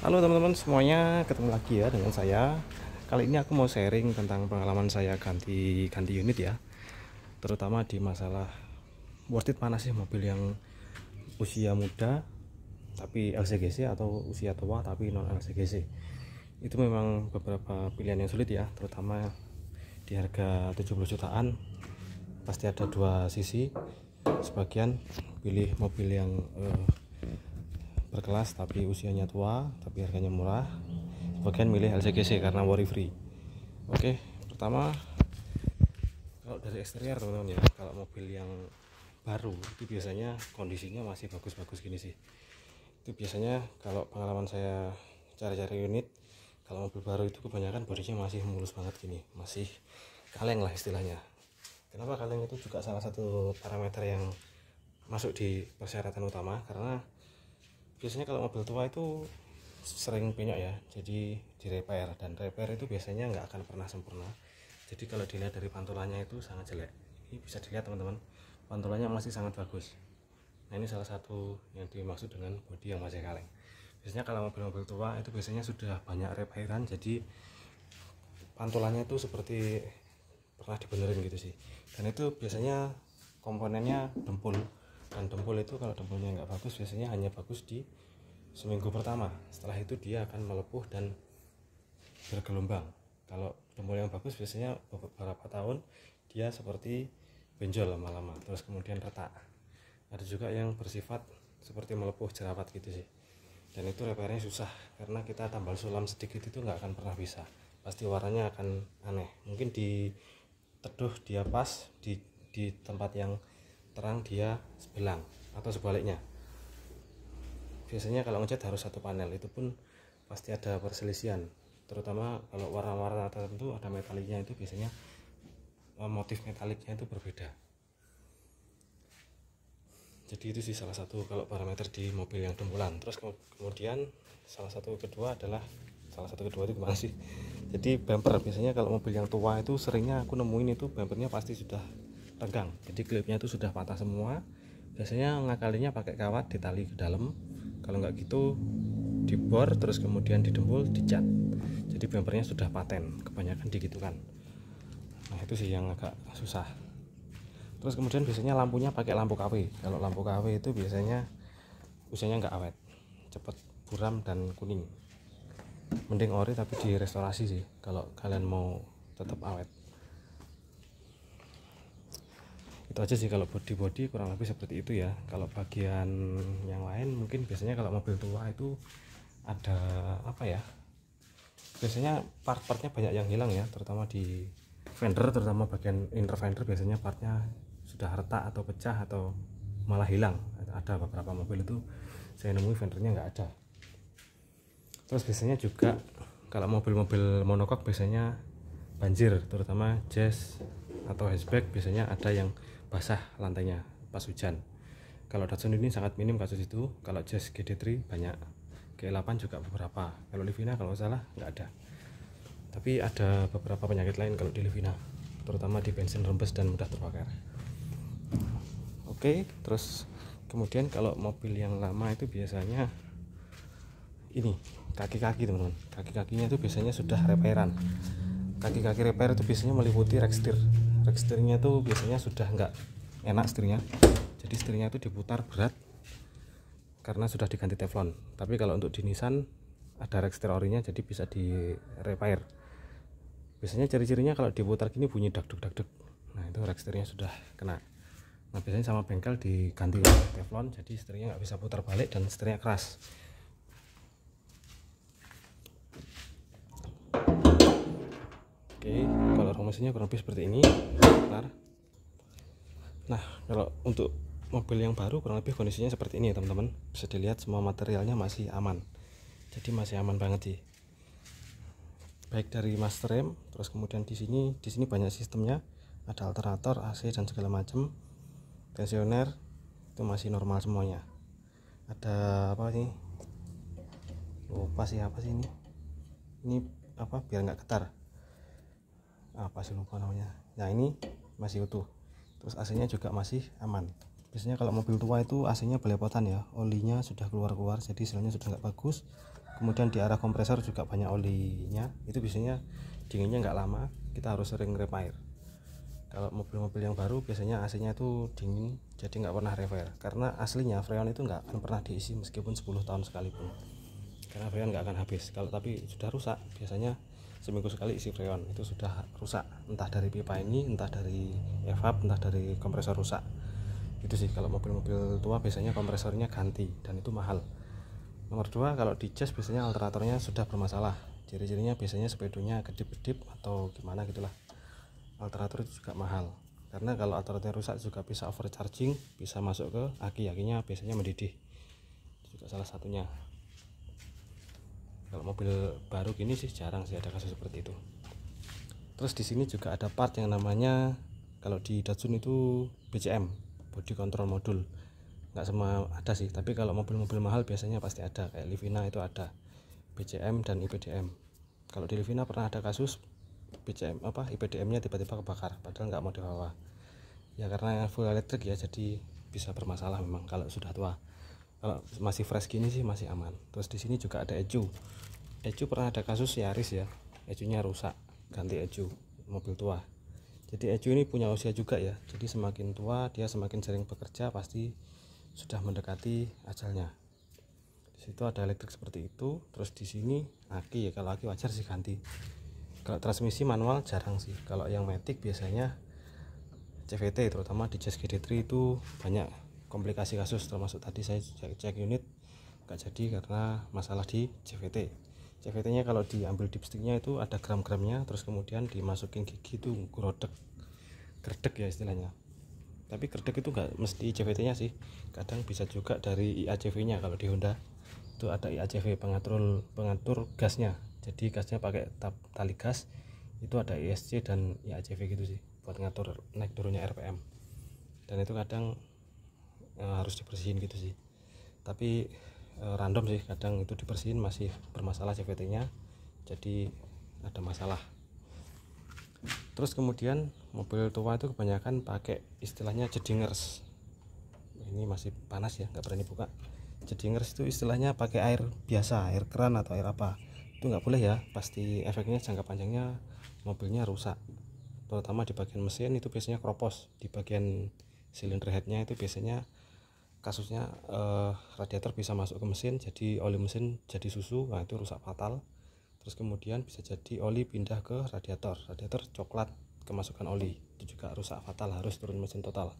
Halo teman-teman semuanya, ketemu lagi ya dengan saya. Kali ini aku mau sharing tentang pengalaman saya ganti ganti unit ya. Terutama di masalah worth it mana sih mobil yang usia muda tapi LCGC atau usia tua tapi non LCGC. Itu memang beberapa pilihan yang sulit ya, terutama di harga 70 jutaan pasti ada dua sisi. Sebagian pilih mobil yang uh, berkelas tapi usianya tua tapi harganya murah Bagian milih LCGC karena worry free oke pertama kalau dari eksterior teman-teman ya kalau mobil yang baru itu biasanya kondisinya masih bagus-bagus gini sih itu biasanya kalau pengalaman saya cari-cari unit kalau mobil baru itu kebanyakan bodinya masih mulus banget gini masih kaleng lah istilahnya kenapa kaleng itu juga salah satu parameter yang masuk di persyaratan utama karena biasanya kalau mobil tua itu sering penyok ya jadi di repair. dan repair itu biasanya nggak akan pernah sempurna jadi kalau dilihat dari pantulannya itu sangat jelek ini bisa dilihat teman-teman pantulannya masih sangat bagus nah ini salah satu yang dimaksud dengan bodi yang masih kaleng biasanya kalau mobil-mobil tua itu biasanya sudah banyak repairan jadi pantulannya itu seperti pernah dibenerin gitu sih dan itu biasanya komponennya dempul dan dempul itu kalau dempulnya nggak bagus biasanya hanya bagus di seminggu pertama setelah itu dia akan melepuh dan bergelombang kalau dempul yang bagus biasanya beberapa tahun dia seperti benjol lama-lama terus kemudian retak ada juga yang bersifat seperti melepuh jerawat gitu sih dan itu repairnya susah karena kita tambal sulam sedikit itu nggak akan pernah bisa pasti warnanya akan aneh mungkin di teduh dia pas di di tempat yang terang dia sebelang atau sebaliknya biasanya kalau ngecat harus satu panel itu pun pasti ada perselisihan terutama kalau warna-warna tertentu ada metaliknya itu biasanya eh, motif metaliknya itu berbeda jadi itu sih salah satu kalau parameter di mobil yang dempulan terus kemudian salah satu kedua adalah salah satu kedua itu gimana sih jadi bumper biasanya kalau mobil yang tua itu seringnya aku nemuin itu bumpernya pasti sudah Tegang, jadi klipnya itu sudah patah semua biasanya ngakalinya pakai kawat ditali ke dalam kalau nggak gitu dibor terus kemudian didempul dicat jadi bumpernya sudah paten kebanyakan kan? nah itu sih yang agak susah terus kemudian biasanya lampunya pakai lampu KW kalau lampu KW itu biasanya usianya nggak awet cepet buram dan kuning mending ori tapi di restorasi sih kalau kalian mau tetap awet itu aja sih kalau body body kurang lebih seperti itu ya kalau bagian yang lain mungkin biasanya kalau mobil tua itu ada apa ya biasanya part-partnya banyak yang hilang ya terutama di fender terutama bagian inner fender biasanya partnya sudah retak atau pecah atau malah hilang ada beberapa mobil itu saya nemu fendernya nggak ada terus biasanya juga kalau mobil-mobil monokok biasanya banjir terutama jazz atau hatchback biasanya ada yang basah lantainya pas hujan kalau Datsun ini sangat minim kasus itu kalau Jazz GD3 banyak G8 juga beberapa kalau Livina kalau salah nggak ada tapi ada beberapa penyakit lain kalau di Livina terutama di bensin rembes dan mudah terbakar oke terus kemudian kalau mobil yang lama itu biasanya ini kaki-kaki teman-teman kaki-kakinya itu biasanya sudah repairan kaki-kaki repair itu biasanya meliputi rekstir rek setirnya itu biasanya sudah enggak enak setirnya jadi setirnya itu diputar berat karena sudah diganti teflon tapi kalau untuk di Nissan ada rek setir orinya jadi bisa di repair biasanya ciri-cirinya kalau diputar gini bunyi dakduk dakduk nah itu rek sudah kena nah biasanya sama bengkel diganti teflon jadi setirnya nggak bisa putar balik dan setirnya keras oke okay informasinya kurang lebih seperti ini Bentar. nah kalau untuk mobil yang baru kurang lebih kondisinya seperti ini teman-teman bisa dilihat semua materialnya masih aman jadi masih aman banget sih baik dari master rem terus kemudian di sini di sini banyak sistemnya ada alternator AC dan segala macam tensioner itu masih normal semuanya ada apa sih lupa sih apa sih ini ini apa biar nggak getar apa sih lupa namanya nah ini masih utuh terus AC-nya juga masih aman biasanya kalau mobil tua itu AC-nya belepotan ya olinya sudah keluar-keluar jadi hasilnya sudah nggak bagus kemudian di arah kompresor juga banyak olinya itu biasanya dinginnya nggak lama kita harus sering repair kalau mobil-mobil yang baru biasanya AC-nya itu dingin jadi nggak pernah repair karena aslinya freon itu nggak akan pernah diisi meskipun 10 tahun sekalipun karena freon nggak akan habis kalau tapi sudah rusak biasanya seminggu sekali isi freon itu sudah rusak entah dari pipa ini entah dari evap entah dari kompresor rusak itu sih kalau mobil-mobil tua biasanya kompresornya ganti dan itu mahal nomor dua kalau di jazz biasanya alternatornya sudah bermasalah ciri-cirinya biasanya speedonya kedip-kedip atau gimana gitulah alternator itu juga mahal karena kalau alternatornya rusak juga bisa overcharging bisa masuk ke aki akinya biasanya mendidih itu juga salah satunya kalau mobil baru gini sih jarang sih ada kasus seperti itu terus di sini juga ada part yang namanya kalau di Datsun itu BCM body control module nggak semua ada sih tapi kalau mobil-mobil mahal biasanya pasti ada kayak Livina itu ada BCM dan IPDM kalau di Livina pernah ada kasus BCM apa IPDM nya tiba-tiba kebakar padahal nggak mau dibawa ya karena full elektrik ya jadi bisa bermasalah memang kalau sudah tua kalau masih fresh gini sih masih aman terus di sini juga ada ecu ecu pernah ada kasus Yaris ya ecunya rusak ganti ecu mobil tua jadi ecu ini punya usia juga ya jadi semakin tua dia semakin sering bekerja pasti sudah mendekati ajalnya di situ ada elektrik seperti itu terus di sini aki ya kalau aki wajar sih ganti kalau transmisi manual jarang sih kalau yang metik biasanya CVT terutama di Jazz GD3 itu banyak komplikasi kasus termasuk tadi saya cek unit gak jadi karena masalah di CVT CVT nya kalau diambil dipstiknya itu ada gram-gramnya terus kemudian dimasukin gigi itu grodek gerdek ya istilahnya tapi gerdek itu gak mesti CVT nya sih kadang bisa juga dari IACV nya kalau di Honda itu ada IACV pengatur pengatur gasnya jadi gasnya pakai tab, tali gas itu ada ESC dan IACV gitu sih buat ngatur naik turunnya RPM dan itu kadang Eh, harus dibersihin gitu sih tapi eh, random sih kadang itu dibersihin masih bermasalah CVT nya jadi ada masalah terus kemudian mobil tua itu kebanyakan pakai istilahnya jedingers ini masih panas ya nggak berani buka jedingers itu istilahnya pakai air biasa air keran atau air apa itu nggak boleh ya pasti efeknya jangka panjangnya mobilnya rusak terutama di bagian mesin itu biasanya kropos di bagian silinder headnya itu biasanya kasusnya uh, radiator bisa masuk ke mesin jadi oli mesin jadi susu nah itu rusak fatal terus kemudian bisa jadi oli pindah ke radiator radiator coklat kemasukan oli itu juga rusak fatal harus turun mesin total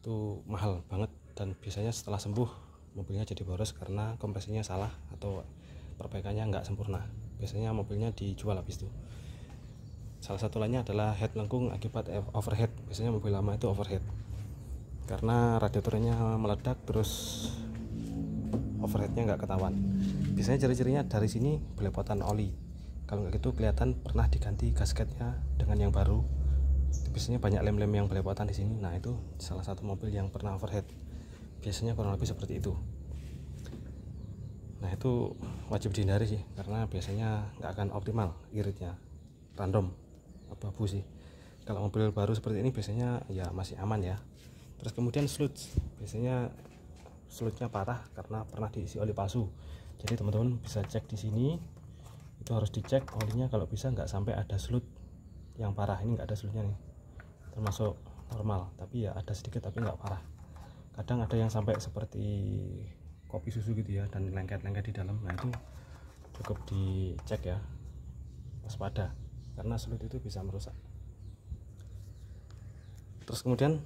itu mahal banget dan biasanya setelah sembuh mobilnya jadi boros karena kompresinya salah atau perbaikannya nggak sempurna biasanya mobilnya dijual habis itu salah satu lainnya adalah head lengkung akibat overhead biasanya mobil lama itu overhead karena radiatornya meledak terus overheadnya nggak ketahuan biasanya ciri-cirinya dari sini belepotan oli kalau nggak gitu kelihatan pernah diganti gasketnya dengan yang baru biasanya banyak lem-lem yang belepotan di sini nah itu salah satu mobil yang pernah overhead biasanya kurang lebih seperti itu nah itu wajib dihindari sih karena biasanya nggak akan optimal iritnya random apa bu sih kalau mobil baru seperti ini biasanya ya masih aman ya terus kemudian sludge biasanya sludge-nya parah karena pernah diisi oli palsu jadi teman-teman bisa cek di sini itu harus dicek olinya kalau bisa nggak sampai ada sludge yang parah ini nggak ada sludge nih termasuk normal tapi ya ada sedikit tapi nggak parah kadang ada yang sampai seperti kopi susu gitu ya dan lengket-lengket di dalam nah itu cukup dicek ya waspada karena sulit itu bisa merusak terus kemudian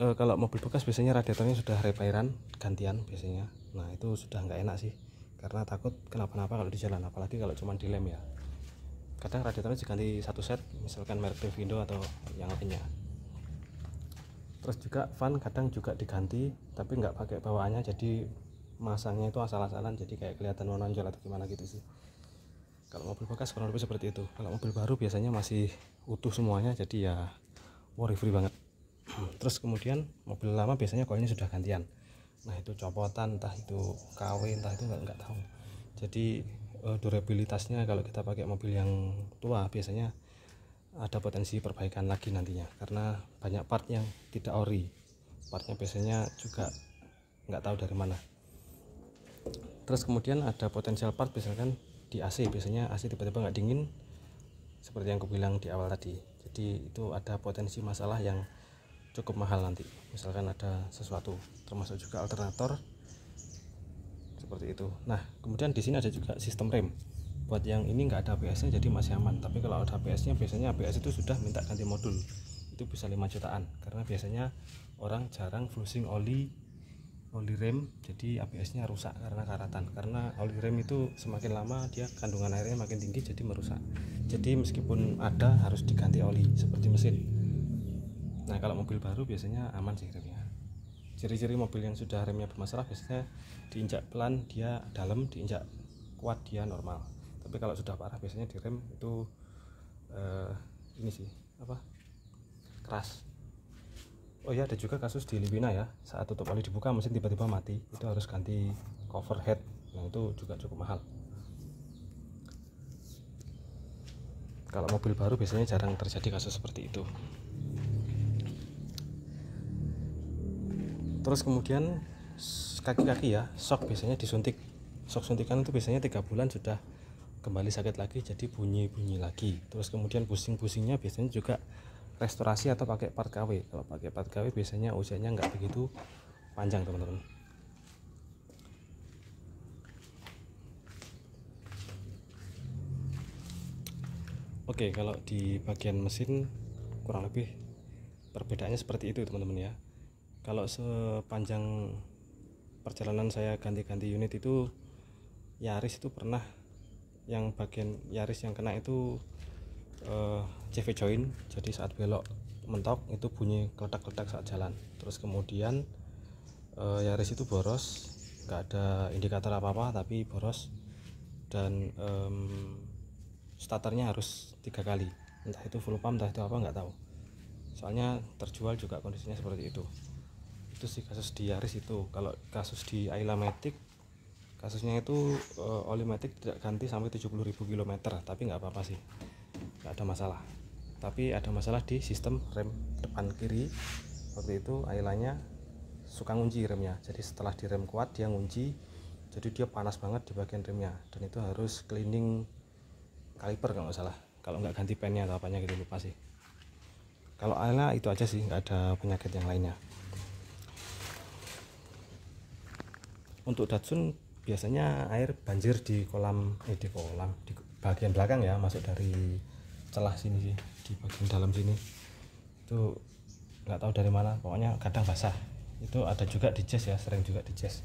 e, kalau mobil bekas biasanya radiatornya sudah repairan gantian biasanya nah itu sudah nggak enak sih karena takut kenapa-napa kalau di jalan apalagi kalau cuma dilem ya kadang radiatornya diganti satu set misalkan merek Devindo atau yang lainnya terus juga fan kadang juga diganti tapi nggak pakai bawaannya jadi masangnya itu asal-asalan jadi kayak kelihatan menonjol atau gimana gitu sih kalau mobil bekas kurang lebih seperti itu kalau mobil baru biasanya masih utuh semuanya jadi ya worry free banget terus kemudian mobil lama biasanya koilnya sudah gantian nah itu copotan entah itu KW entah itu nggak nggak tahu jadi uh, durabilitasnya kalau kita pakai mobil yang tua biasanya ada potensi perbaikan lagi nantinya karena banyak part yang tidak ori partnya biasanya juga nggak tahu dari mana terus kemudian ada potensial part misalkan di AC biasanya AC tiba-tiba nggak dingin seperti yang aku bilang di awal tadi jadi itu ada potensi masalah yang cukup mahal nanti misalkan ada sesuatu termasuk juga alternator seperti itu nah kemudian di sini ada juga sistem rem buat yang ini nggak ada ABS nya jadi masih aman tapi kalau ada ABS nya biasanya ABS itu sudah minta ganti modul itu bisa 5 jutaan karena biasanya orang jarang flushing oli oli rem jadi ABS nya rusak karena karatan karena oli rem itu semakin lama dia kandungan airnya makin tinggi jadi merusak jadi meskipun ada harus diganti oli seperti mesin Nah kalau mobil baru biasanya aman sih remnya. Ciri-ciri mobil yang sudah remnya bermasalah biasanya diinjak pelan dia dalam, diinjak kuat dia normal. Tapi kalau sudah parah biasanya direm itu eh, ini sih apa keras. Oh ya ada juga kasus di Libina ya saat tutup oli dibuka mesin tiba-tiba mati itu harus ganti cover head. Nah itu juga cukup mahal. Kalau mobil baru biasanya jarang terjadi kasus seperti itu. terus kemudian kaki-kaki ya sok biasanya disuntik sok suntikan itu biasanya tiga bulan sudah kembali sakit lagi jadi bunyi-bunyi lagi terus kemudian pusing-pusingnya biasanya juga restorasi atau pakai part KW kalau pakai part KW biasanya usianya nggak begitu panjang teman-teman Oke kalau di bagian mesin kurang lebih perbedaannya seperti itu teman-teman ya kalau sepanjang perjalanan saya ganti-ganti unit itu Yaris itu pernah yang bagian Yaris yang kena itu eh, CV join jadi saat belok mentok itu bunyi keletak-keletak saat jalan terus kemudian uh, Yaris itu boros nggak ada indikator apa-apa tapi boros dan um, starternya harus tiga kali entah itu full pump entah itu apa nggak tahu soalnya terjual juga kondisinya seperti itu itu sih kasus di Yaris itu kalau kasus di Ayla Matic kasusnya itu uh, oli Matic tidak ganti sampai 70.000 km tapi nggak apa-apa sih nggak ada masalah tapi ada masalah di sistem rem depan kiri seperti itu Aylanya suka ngunci remnya jadi setelah direm kuat dia ngunci jadi dia panas banget di bagian remnya dan itu harus cleaning kaliper kalau nggak salah kalau nggak ganti pennya atau apanya gitu lupa sih kalau Ayla itu aja sih nggak ada penyakit yang lainnya untuk Datsun biasanya air banjir di kolam eh di kolam di bagian belakang ya masuk dari celah sini sih di bagian dalam sini itu nggak tahu dari mana pokoknya kadang basah itu ada juga di jazz ya sering juga di jazz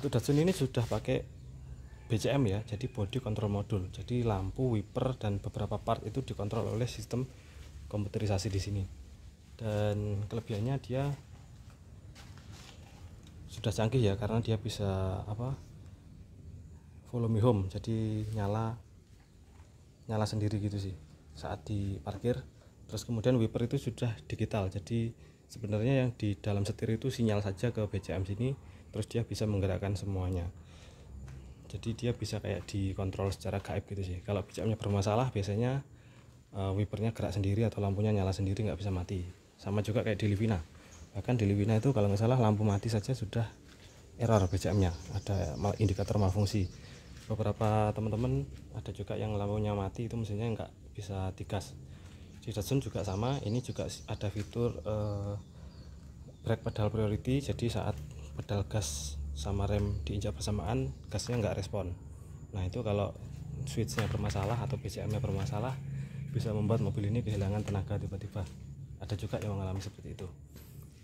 untuk Datsun ini sudah pakai BCM ya jadi body control module jadi lampu wiper dan beberapa part itu dikontrol oleh sistem komputerisasi di sini dan kelebihannya dia sudah canggih ya karena dia bisa apa volume home jadi nyala nyala sendiri gitu sih saat diparkir terus kemudian wiper itu sudah digital jadi sebenarnya yang di dalam setir itu sinyal saja ke BCM sini terus dia bisa menggerakkan semuanya jadi dia bisa kayak dikontrol secara gaib gitu sih kalau BCM nya bermasalah biasanya uh, wipernya gerak sendiri atau lampunya nyala sendiri nggak bisa mati sama juga kayak di Livina bahkan di Liwina itu kalau nggak salah lampu mati saja sudah error BCM nya ada mal indikator malfungsi beberapa teman-teman ada juga yang lampunya mati itu mesinnya nggak bisa digas di Datsun juga sama ini juga ada fitur eh, brake pedal priority jadi saat pedal gas sama rem diinjak bersamaan gasnya nggak respon nah itu kalau switchnya bermasalah atau BCM nya bermasalah bisa membuat mobil ini kehilangan tenaga tiba-tiba ada juga yang mengalami seperti itu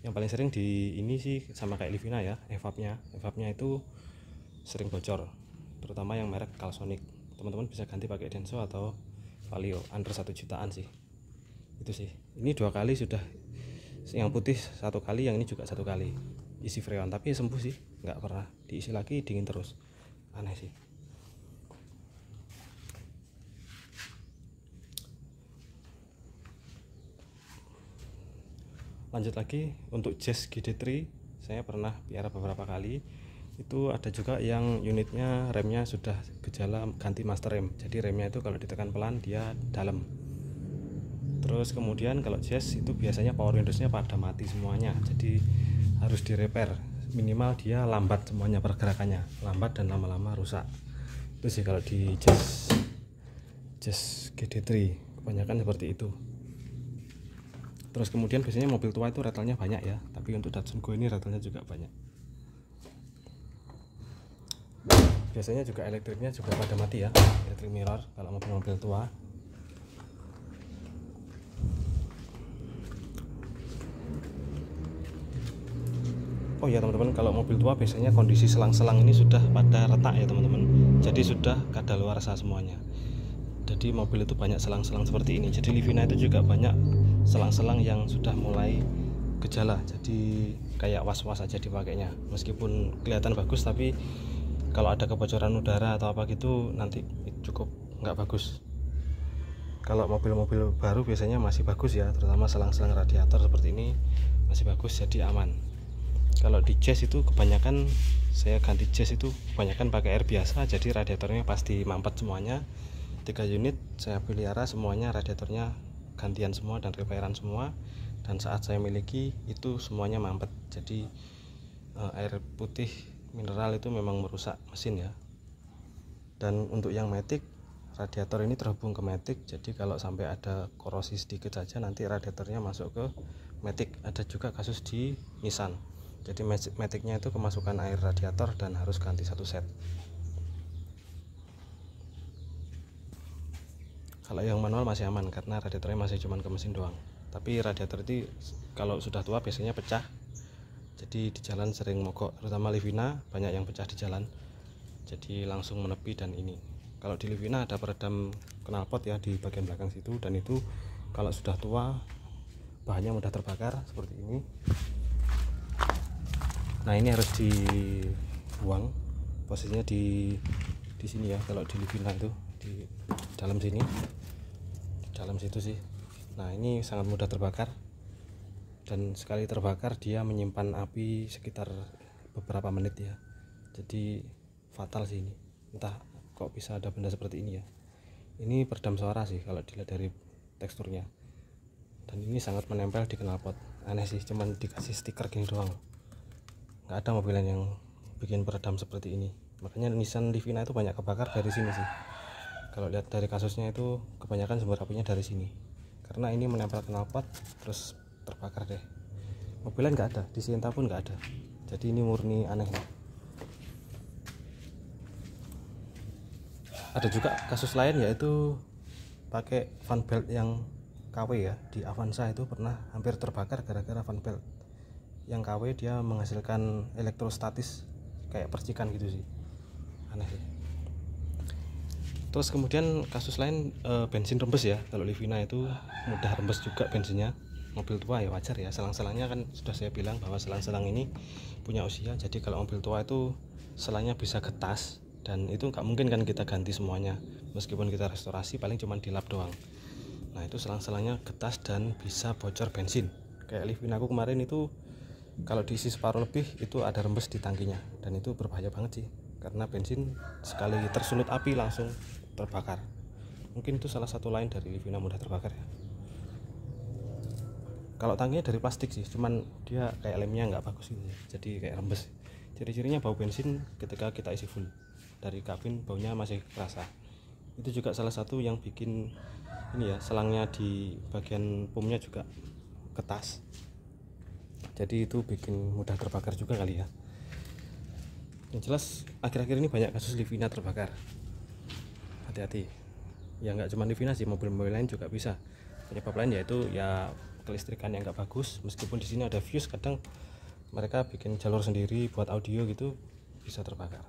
yang paling sering di ini sih sama kayak Livina ya evapnya evapnya itu sering bocor terutama yang merek Kalsonic teman-teman bisa ganti pakai Denso atau Valio under satu jutaan sih itu sih ini dua kali sudah yang putih satu kali yang ini juga satu kali isi freon tapi sembuh sih nggak pernah diisi lagi dingin terus aneh sih lanjut lagi untuk Jazz GD3 saya pernah piara beberapa kali itu ada juga yang unitnya remnya sudah gejala ganti master rem jadi remnya itu kalau ditekan pelan dia dalam terus kemudian kalau jazz itu biasanya power windowsnya pada mati semuanya jadi harus direpair minimal dia lambat semuanya pergerakannya lambat dan lama-lama rusak itu sih kalau di jazz jazz GD3 kebanyakan seperti itu terus kemudian biasanya mobil tua itu retelnya banyak ya tapi untuk Datsun Go ini retelnya juga banyak biasanya juga elektriknya juga pada mati ya elektrik mirror kalau mobil-mobil tua Oh ya teman-teman kalau mobil tua biasanya kondisi selang-selang ini sudah pada retak ya teman-teman jadi sudah kadaluarsa semuanya jadi mobil itu banyak selang-selang seperti ini jadi Livina itu juga banyak selang-selang yang sudah mulai gejala jadi kayak was-was aja dipakainya meskipun kelihatan bagus tapi kalau ada kebocoran udara atau apa gitu nanti cukup nggak bagus kalau mobil-mobil baru biasanya masih bagus ya terutama selang-selang radiator seperti ini masih bagus jadi aman kalau di jazz itu kebanyakan saya ganti jazz itu kebanyakan pakai air biasa jadi radiatornya pasti mampet semuanya 3 unit saya pelihara semuanya radiatornya gantian semua dan repairan semua dan saat saya miliki itu semuanya mampet jadi eh, air putih mineral itu memang merusak mesin ya dan untuk yang metik radiator ini terhubung ke metik jadi kalau sampai ada korosi sedikit saja nanti radiatornya masuk ke metik ada juga kasus di Nissan jadi metiknya itu kemasukan air radiator dan harus ganti satu set kalau yang manual masih aman karena radiatornya masih cuma ke mesin doang tapi radiator itu kalau sudah tua biasanya pecah jadi di jalan sering mogok terutama Livina banyak yang pecah di jalan jadi langsung menepi dan ini kalau di Livina ada peredam knalpot ya di bagian belakang situ dan itu kalau sudah tua bahannya mudah terbakar seperti ini nah ini harus dibuang posisinya di di sini ya kalau di Livina itu di dalam sini dalam situ sih nah ini sangat mudah terbakar dan sekali terbakar dia menyimpan api sekitar beberapa menit ya jadi fatal sih ini entah kok bisa ada benda seperti ini ya ini peredam suara sih kalau dilihat dari teksturnya dan ini sangat menempel di knalpot aneh sih cuman dikasih stiker gini doang nggak ada mobilan yang bikin peredam seperti ini makanya Nissan Livina itu banyak kebakar dari sini sih kalau lihat dari kasusnya itu kebanyakan sumber apinya dari sini karena ini menempel knalpot terus terbakar deh mobilan nggak ada di Sienta pun nggak ada jadi ini murni aneh ada juga kasus lain yaitu pakai fan belt yang KW ya di Avanza itu pernah hampir terbakar gara-gara fan belt yang KW dia menghasilkan elektrostatis kayak percikan gitu sih aneh sih terus kemudian kasus lain e, bensin rembes ya kalau Livina itu mudah rembes juga bensinnya mobil tua ya wajar ya selang-selangnya kan sudah saya bilang bahwa selang-selang ini punya usia jadi kalau mobil tua itu selangnya bisa getas dan itu nggak mungkin kan kita ganti semuanya meskipun kita restorasi paling cuma dilap doang nah itu selang-selangnya getas dan bisa bocor bensin kayak Livina aku kemarin itu kalau diisi separuh lebih itu ada rembes di tangkinya dan itu berbahaya banget sih karena bensin sekali tersulut api langsung terbakar mungkin itu salah satu lain dari Livina mudah terbakar ya kalau tangkinya dari plastik sih cuman dia kayak lemnya nggak bagus ini, gitu, jadi kayak rembes ciri-cirinya bau bensin ketika kita isi full dari kabin baunya masih terasa. itu juga salah satu yang bikin ini ya selangnya di bagian pumnya juga ketas jadi itu bikin mudah terbakar juga kali ya yang jelas akhir-akhir ini banyak kasus Livina terbakar hati-hati ya nggak cuma di sih mobil-mobil lain juga bisa penyebab lain yaitu ya kelistrikan yang nggak bagus meskipun di sini ada fuse kadang mereka bikin jalur sendiri buat audio gitu bisa terbakar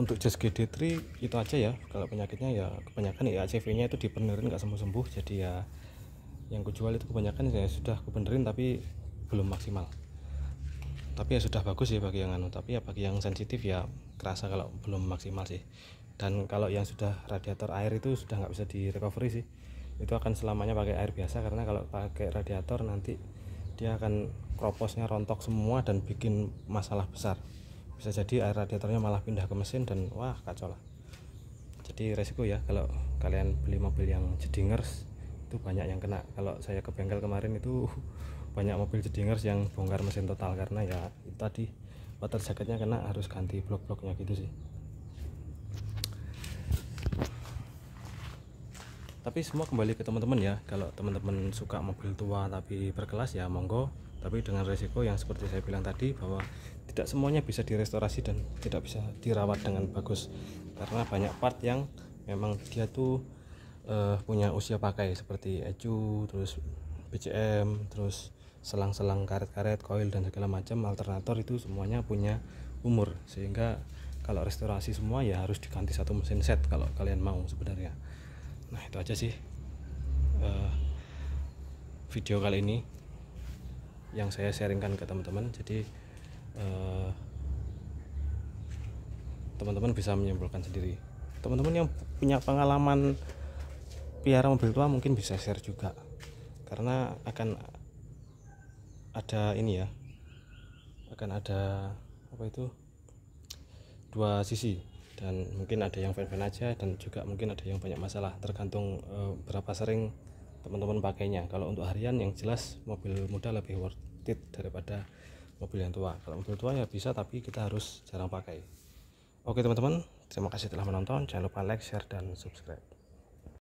untuk just GD3 itu aja ya kalau penyakitnya ya kebanyakan ya ACV nya itu dibenerin nggak sembuh-sembuh jadi ya yang kujual itu kebanyakan ya sudah kubenerin tapi belum maksimal tapi ya sudah bagus ya bagi yang anu tapi ya bagi yang sensitif ya kerasa kalau belum maksimal sih dan kalau yang sudah radiator air itu sudah nggak bisa di recovery sih itu akan selamanya pakai air biasa karena kalau pakai radiator nanti dia akan kroposnya rontok semua dan bikin masalah besar bisa jadi air radiatornya malah pindah ke mesin dan wah kacau lah jadi resiko ya kalau kalian beli mobil yang jedingers itu banyak yang kena kalau saya ke bengkel kemarin itu banyak mobil jedingers yang bongkar mesin total karena ya itu tadi water jacketnya kena harus ganti blok-bloknya gitu sih tapi semua kembali ke teman-teman ya kalau teman-teman suka mobil tua tapi berkelas ya monggo tapi dengan resiko yang seperti saya bilang tadi bahwa tidak semuanya bisa direstorasi dan tidak bisa dirawat dengan bagus karena banyak part yang memang dia tuh uh, punya usia pakai seperti ecu terus BCM terus selang-selang karet-karet koil dan segala macam alternator itu semuanya punya umur sehingga kalau restorasi semua ya harus diganti satu mesin set kalau kalian mau sebenarnya nah itu aja sih uh, video kali ini yang saya sharingkan ke teman-teman jadi Eh, teman-teman bisa menyimpulkan sendiri teman-teman yang punya pengalaman piara mobil tua mungkin bisa share juga karena akan ada ini ya akan ada apa itu dua sisi dan mungkin ada yang fan-fan aja dan juga mungkin ada yang banyak masalah tergantung e, berapa sering teman-teman pakainya kalau untuk harian yang jelas mobil muda lebih worth it daripada mobil yang tua kalau mobil tua ya bisa tapi kita harus jarang pakai oke teman-teman terima kasih telah menonton jangan lupa like share dan subscribe